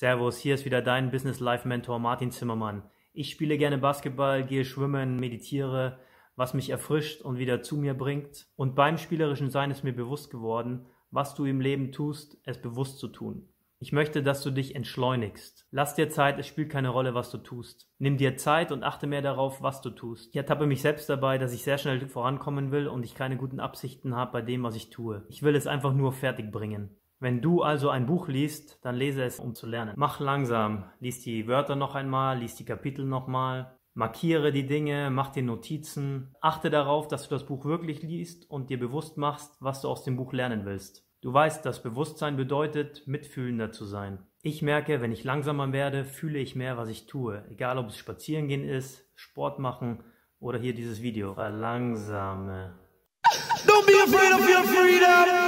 Servus, hier ist wieder dein Business Life Mentor Martin Zimmermann. Ich spiele gerne Basketball, gehe schwimmen, meditiere, was mich erfrischt und wieder zu mir bringt. Und beim spielerischen Sein ist mir bewusst geworden, was du im Leben tust, es bewusst zu tun. Ich möchte, dass du dich entschleunigst. Lass dir Zeit, es spielt keine Rolle, was du tust. Nimm dir Zeit und achte mehr darauf, was du tust. Ich ertappe mich selbst dabei, dass ich sehr schnell vorankommen will und ich keine guten Absichten habe bei dem, was ich tue. Ich will es einfach nur fertig bringen. Wenn du also ein Buch liest, dann lese es, um zu lernen. Mach langsam, lies die Wörter noch einmal, lies die Kapitel nochmal, markiere die Dinge, mach dir Notizen, achte darauf, dass du das Buch wirklich liest und dir bewusst machst, was du aus dem Buch lernen willst. Du weißt, dass Bewusstsein bedeutet, mitfühlender zu sein. Ich merke, wenn ich langsamer werde, fühle ich mehr, was ich tue, egal ob es Spazierengehen ist, Sport machen oder hier dieses Video. Verlangsame. Don't be afraid of your freedom!